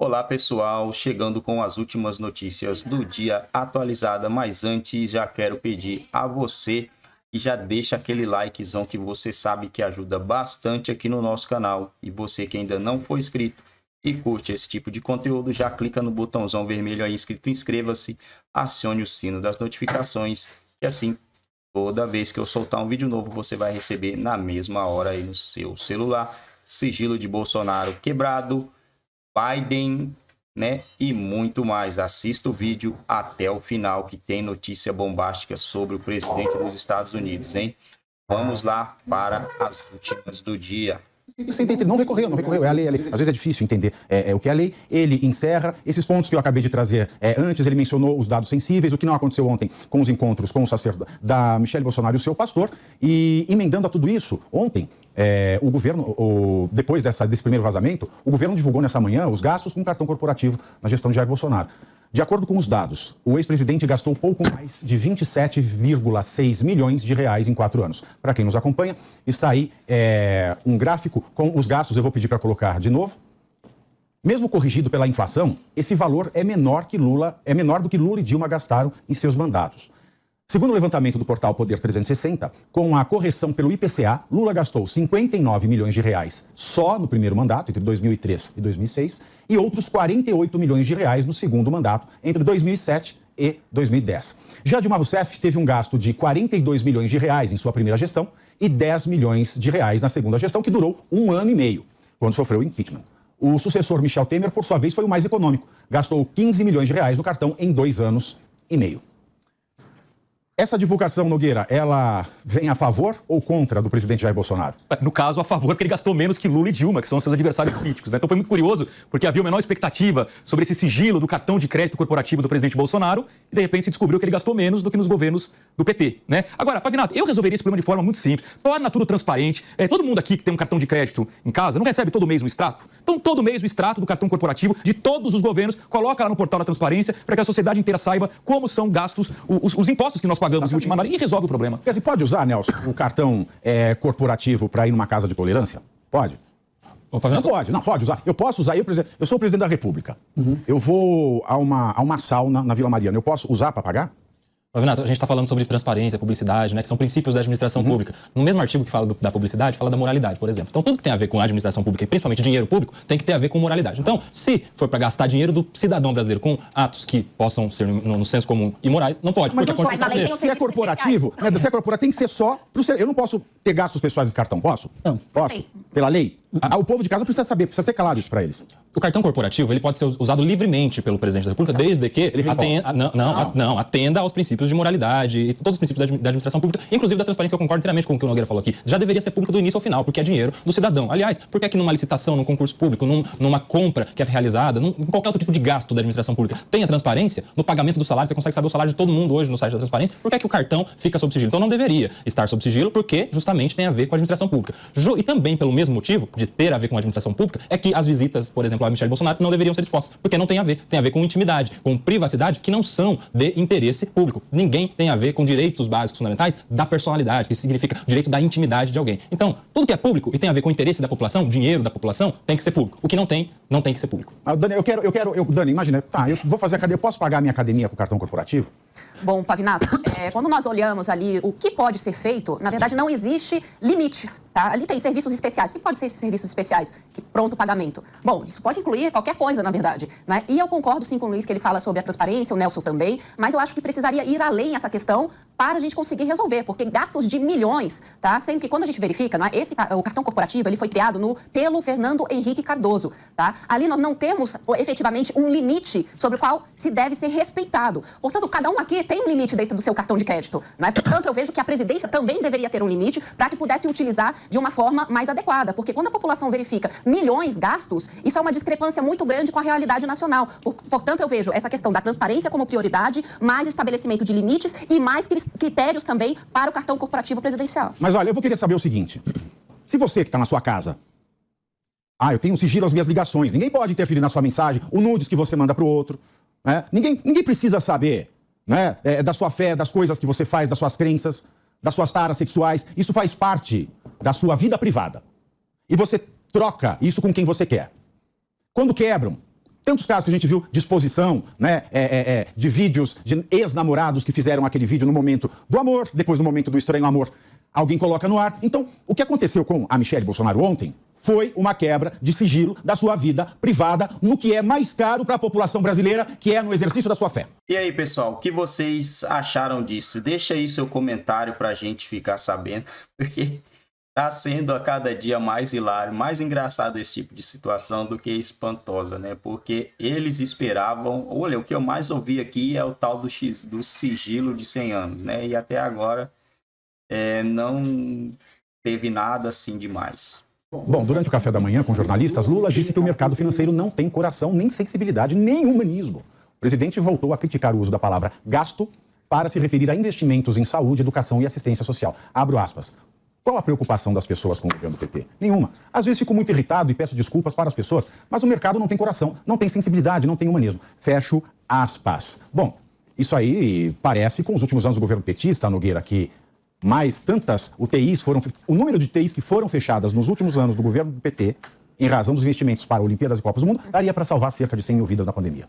Olá pessoal, chegando com as últimas notícias do dia atualizada, mas antes já quero pedir a você que já deixa aquele likezão que você sabe que ajuda bastante aqui no nosso canal. E você que ainda não foi inscrito e curte esse tipo de conteúdo, já clica no botãozão vermelho aí inscrito, inscreva-se, acione o sino das notificações e assim toda vez que eu soltar um vídeo novo você vai receber na mesma hora aí no seu celular. Sigilo de Bolsonaro quebrado Biden, né? E muito mais. Assista o vídeo até o final que tem notícia bombástica sobre o presidente dos Estados Unidos, hein? Vamos lá para as últimas do dia não recorreu, não recorreu, é a lei, é a lei. Às vezes é difícil entender é, é, o que é a lei. Ele encerra esses pontos que eu acabei de trazer é, antes, ele mencionou os dados sensíveis, o que não aconteceu ontem com os encontros com o sacerdote da Michelle Bolsonaro e o seu pastor. E emendando a tudo isso, ontem, é, o governo, o, depois dessa, desse primeiro vazamento, o governo divulgou nessa manhã os gastos com cartão corporativo na gestão de Jair Bolsonaro. De acordo com os dados, o ex-presidente gastou pouco mais de 27,6 milhões de reais em quatro anos. Para quem nos acompanha, está aí é, um gráfico com os gastos. Eu vou pedir para colocar de novo. Mesmo corrigido pela inflação, esse valor é menor que Lula, é menor do que Lula e Dilma gastaram em seus mandatos. Segundo o levantamento do portal Poder 360, com a correção pelo IPCA, Lula gastou 59 milhões de reais só no primeiro mandato, entre 2003 e 2006, e outros 48 milhões de reais no segundo mandato, entre 2007 e 2010. Já Dilma Rousseff teve um gasto de 42 milhões de reais em sua primeira gestão e 10 milhões de reais na segunda gestão, que durou um ano e meio, quando sofreu o impeachment. O sucessor Michel Temer, por sua vez, foi o mais econômico. Gastou 15 milhões de reais no cartão em dois anos e meio. Essa divulgação, Nogueira, ela vem a favor ou contra do presidente Jair Bolsonaro? No caso, a favor, porque ele gastou menos que Lula e Dilma, que são seus adversários políticos. Né? Então foi muito curioso, porque havia a menor expectativa sobre esse sigilo do cartão de crédito corporativo do presidente Bolsonaro e de repente se descobriu que ele gastou menos do que nos governos do PT. Né? Agora, Pavinato, eu resolveria esse problema de forma muito simples. Torna tudo transparente. É, todo mundo aqui que tem um cartão de crédito em casa não recebe todo mês um extrato? Então, todo mês o extrato do cartão corporativo de todos os governos, coloca lá no portal da transparência para que a sociedade inteira saiba como são gastos os, os impostos que nós pagamos Exatamente. em última análise e resolve o problema. Você pode usar, Nelson, o cartão é, corporativo para ir numa casa de tolerância? Pode? Não pode, não pode usar. Eu posso usar, eu, eu sou o presidente da República. Uhum. Eu vou a uma, a uma sauna na Vila Mariana, eu posso usar para pagar? Renato, a gente está falando sobre transparência, publicidade, né, que são princípios da administração uhum. pública. No mesmo artigo que fala do, da publicidade, fala da moralidade, por exemplo. Então, tudo que tem a ver com a administração pública, e principalmente dinheiro público, tem que ter a ver com moralidade. Então, se for para gastar dinheiro do cidadão brasileiro com atos que possam ser, no, no senso comum, imorais, não pode. Mas porque não só, mas se é corporativo, né, se é corporativo, tem que ser só... Pro, eu não posso ter gastos pessoais de cartão, posso? Não. Posso? Sei. Pela lei? Ah, o povo de casa precisa saber, precisa ser calado isso para eles o cartão corporativo ele pode ser usado livremente pelo presidente da República, não. desde que atenda, ah, não, não, ah. Ah, não. atenda aos princípios de moralidade e todos os princípios da, da administração pública, inclusive da transparência. Eu concordo inteiramente com o que o Nogueira falou aqui. Já deveria ser público do início ao final, porque é dinheiro do cidadão. Aliás, por que é que numa licitação, num concurso público, num, numa compra que é realizada, num, em qualquer outro tipo de gasto da administração pública, tem a transparência? No pagamento do salário, você consegue saber o salário de todo mundo hoje no site da transparência. Por que é que o cartão fica sob sigilo? Então não deveria estar sob sigilo, porque justamente tem a ver com a administração pública. E também, pelo mesmo motivo, de ter a ver com a administração pública, é que as visitas, por exemplo, Michel Bolsonaro, não deveriam ser expostas, porque não tem a ver. Tem a ver com intimidade, com privacidade, que não são de interesse público. Ninguém tem a ver com direitos básicos fundamentais da personalidade, que significa direito da intimidade de alguém. Então, tudo que é público e tem a ver com o interesse da população, dinheiro da população, tem que ser público. O que não tem, não tem que ser público. Ah, Dani, eu quero, eu quero, eu, Dani, imagina, tá, eu vou fazer academia, eu posso pagar a minha academia com cartão corporativo? Bom, Pavinato, é, quando nós olhamos ali o que pode ser feito, na verdade não existe limites, tá? Ali tem serviços especiais. O que pode ser esses serviços especiais? Que pronto pagamento. Bom, isso pode incluir qualquer coisa, na verdade, né? E eu concordo sim com o Luiz que ele fala sobre a transparência, o Nelson também, mas eu acho que precisaria ir além essa questão para a gente conseguir resolver, porque gastos de milhões, tá? Sendo que quando a gente verifica, né, esse, o cartão corporativo, ele foi criado no, pelo Fernando Henrique Cardoso, tá? Ali nós não temos efetivamente um limite sobre o qual se deve ser respeitado. Portanto, cada um aqui que tem um limite dentro do seu cartão de crédito. Né? Portanto, eu vejo que a presidência também deveria ter um limite para que pudesse utilizar de uma forma mais adequada. Porque quando a população verifica milhões gastos, isso é uma discrepância muito grande com a realidade nacional. portanto, eu vejo essa questão da transparência como prioridade, mais estabelecimento de limites e mais critérios também para o cartão corporativo presidencial. Mas olha, eu vou querer saber o seguinte: se você que está na sua casa ah, eu tenho sigilo às minhas ligações. Ninguém pode interferir na sua mensagem, o nudes que você manda para o outro. Né? Ninguém, ninguém precisa saber né? É, da sua fé, das coisas que você faz, das suas crenças, das suas taras sexuais. Isso faz parte da sua vida privada. E você troca isso com quem você quer. Quando quebram, tantos casos que a gente viu de exposição, né, é, é, é, de vídeos de ex-namorados que fizeram aquele vídeo no momento do amor, depois no momento do estranho amor, alguém coloca no ar. Então, o que aconteceu com a Michelle Bolsonaro ontem foi uma quebra de sigilo da sua vida privada, no que é mais caro para a população brasileira, que é no exercício da sua fé. E aí, pessoal, o que vocês acharam disso? Deixa aí seu comentário para a gente ficar sabendo, porque está sendo a cada dia mais hilário, mais engraçado esse tipo de situação do que espantosa, né? Porque eles esperavam, olha, o que eu mais ouvi aqui é o tal do, X, do sigilo de 100 anos, né? E até agora é, não teve nada assim demais. Bom, durante o café da manhã com jornalistas, Lula disse que o mercado financeiro não tem coração, nem sensibilidade, nem humanismo. O presidente voltou a criticar o uso da palavra gasto para se referir a investimentos em saúde, educação e assistência social. Abro aspas. Qual a preocupação das pessoas com o governo PT? Nenhuma. Às vezes fico muito irritado e peço desculpas para as pessoas, mas o mercado não tem coração, não tem sensibilidade, não tem humanismo. Fecho aspas. Bom, isso aí parece com os últimos anos do governo petista, Nogueira, que mais tantas UTIs foram. O número de UTIs que foram fechadas nos últimos anos do governo do PT, em razão dos investimentos para Olimpíadas e Copas do Mundo, daria para salvar cerca de 100 mil vidas na pandemia.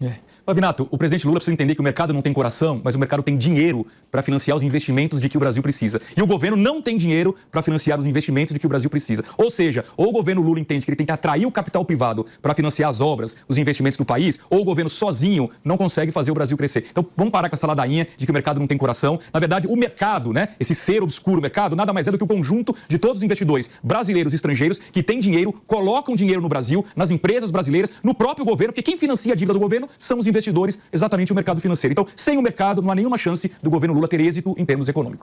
É. Fabinato, o presidente Lula precisa entender que o mercado não tem coração, mas o mercado tem dinheiro para financiar os investimentos de que o Brasil precisa. E o governo não tem dinheiro para financiar os investimentos de que o Brasil precisa. Ou seja, ou o governo Lula entende que ele tem que atrair o capital privado para financiar as obras, os investimentos do país, ou o governo sozinho não consegue fazer o Brasil crescer. Então, vamos parar com essa ladainha de que o mercado não tem coração. Na verdade, o mercado, né, esse ser obscuro mercado, nada mais é do que o conjunto de todos os investidores, brasileiros e estrangeiros, que têm dinheiro, colocam dinheiro no Brasil, nas empresas brasileiras, no próprio governo, porque quem financia a dívida do governo são os investidores exatamente o mercado financeiro. Então, sem o mercado, não há nenhuma chance do governo Lula ter êxito em termos econômicos.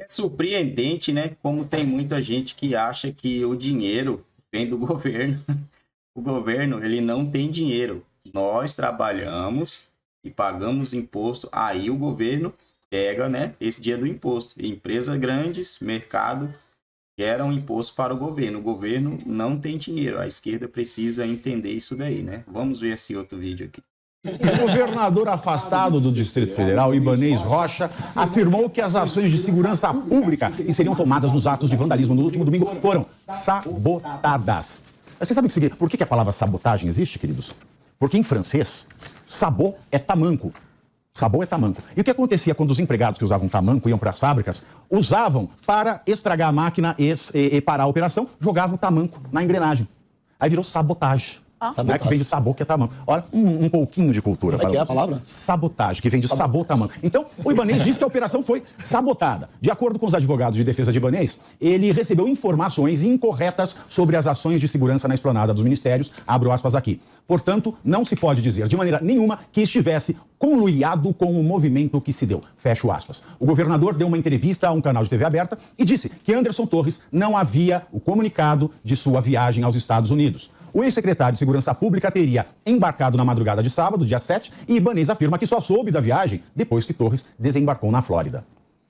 É surpreendente, né? Como tem muita gente que acha que o dinheiro vem do governo. O governo, ele não tem dinheiro. Nós trabalhamos e pagamos imposto. Aí o governo pega, né, esse dia do imposto. Empresas grandes, mercado geram imposto para o governo. O governo não tem dinheiro. A esquerda precisa entender isso daí, né? Vamos ver esse outro vídeo aqui. O governador afastado do Distrito Federal, Ibanês Rocha, afirmou que as ações de segurança pública que seriam tomadas nos atos de vandalismo no último domingo foram sabotadas. Você sabe o que significa? Por que a palavra sabotagem existe, queridos? Porque em francês, sabot é tamanco. Sabot é tamanco. E o que acontecia quando os empregados que usavam tamanco iam para as fábricas, usavam para estragar a máquina e, e, e parar a operação, jogavam tamanco na engrenagem. Aí virou sabotagem. Ah. Sabotagem. É que vem de sabor, que é tamanho. Olha, um, um pouquinho de cultura. Como é que é a palavra? Sabotagem, que vem de sabor, sabor Então, o Ibanês disse que a operação foi sabotada. De acordo com os advogados de defesa de Ibanês, ele recebeu informações incorretas sobre as ações de segurança na esplanada dos ministérios, abro aspas aqui. Portanto, não se pode dizer de maneira nenhuma que estivesse conluiado com o movimento que se deu. Fecho aspas. O governador deu uma entrevista a um canal de TV aberta e disse que Anderson Torres não havia o comunicado de sua viagem aos Estados Unidos. O ex-secretário de Segurança Pública teria embarcado na madrugada de sábado, dia 7, e Ibanez afirma que só soube da viagem depois que Torres desembarcou na Flórida.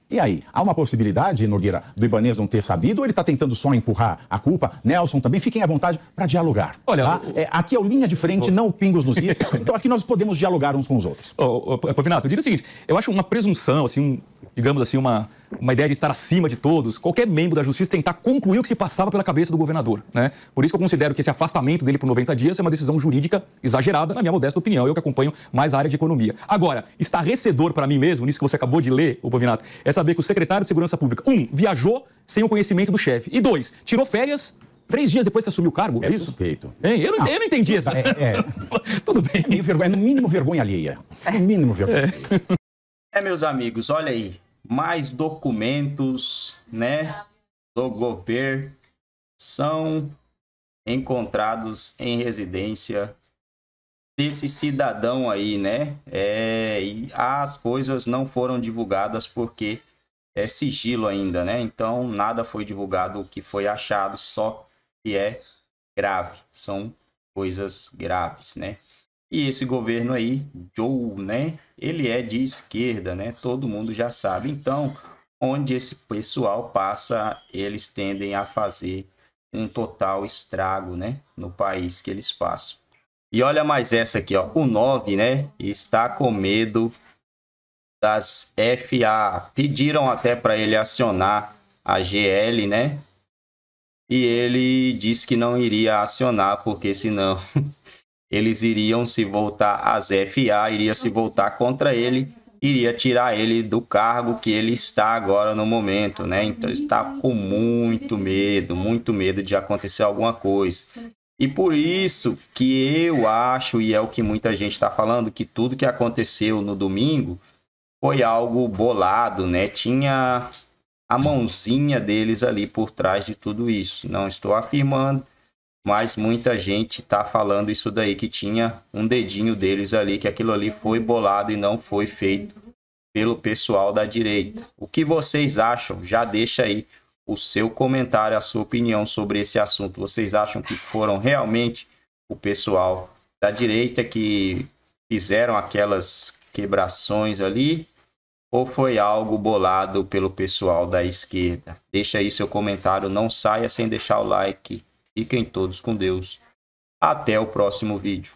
E aí, há uma possibilidade, Nogueira, do Ibanês não ter sabido ou ele está tentando só empurrar a culpa? Nelson também, fiquem à vontade para dialogar. Olha, tá? o... é, aqui é o linha de frente, o... não o pingos nos is. então aqui nós podemos dialogar uns com os outros. Ô, oh, oh, Papinato, eu diria o seguinte, eu acho uma presunção, assim, um, digamos assim, uma uma ideia de estar acima de todos, qualquer membro da justiça tentar concluir o que se passava pela cabeça do governador. Né? Por isso que eu considero que esse afastamento dele por 90 dias é uma decisão jurídica exagerada, na minha modesta opinião, eu que acompanho mais a área de economia. Agora, estarrecedor para mim mesmo, nisso que você acabou de ler, o Bovinato, é saber que o secretário de Segurança Pública, um, viajou sem o conhecimento do chefe, e dois, tirou férias Três dias depois que assumiu o cargo? É, é isso? suspeito. Hein? Eu, não, ah, eu não entendi essa. É, é. Tudo bem. É, vergonha, é no mínimo vergonha alheia. No mínimo vergonha é. alheia. É, meus amigos, olha aí mais documentos, né, do governo são encontrados em residência desse cidadão aí, né? É, e as coisas não foram divulgadas porque é sigilo ainda, né? Então nada foi divulgado o que foi achado, só que é grave, são coisas graves, né? E esse governo aí, Joe, né? Ele é de esquerda, né? Todo mundo já sabe. Então, onde esse pessoal passa, eles tendem a fazer um total estrago, né? No país que eles passam. E olha mais essa aqui, ó. O 9, né? Está com medo das FA. Pediram até para ele acionar a GL, né? E ele disse que não iria acionar, porque senão eles iriam se voltar, às FA iria se voltar contra ele, iria tirar ele do cargo que ele está agora no momento, né? Então está com muito medo, muito medo de acontecer alguma coisa. E por isso que eu acho, e é o que muita gente está falando, que tudo que aconteceu no domingo foi algo bolado, né? Tinha a mãozinha deles ali por trás de tudo isso. Não estou afirmando, mas muita gente tá falando isso daí que tinha um dedinho deles ali, que aquilo ali foi bolado e não foi feito pelo pessoal da direita. O que vocês acham? Já deixa aí o seu comentário, a sua opinião sobre esse assunto. Vocês acham que foram realmente o pessoal da direita que fizeram aquelas quebrações ali? Ou foi algo bolado pelo pessoal da esquerda? Deixa aí seu comentário, não saia sem deixar o like. Fiquem todos com Deus. Até o próximo vídeo.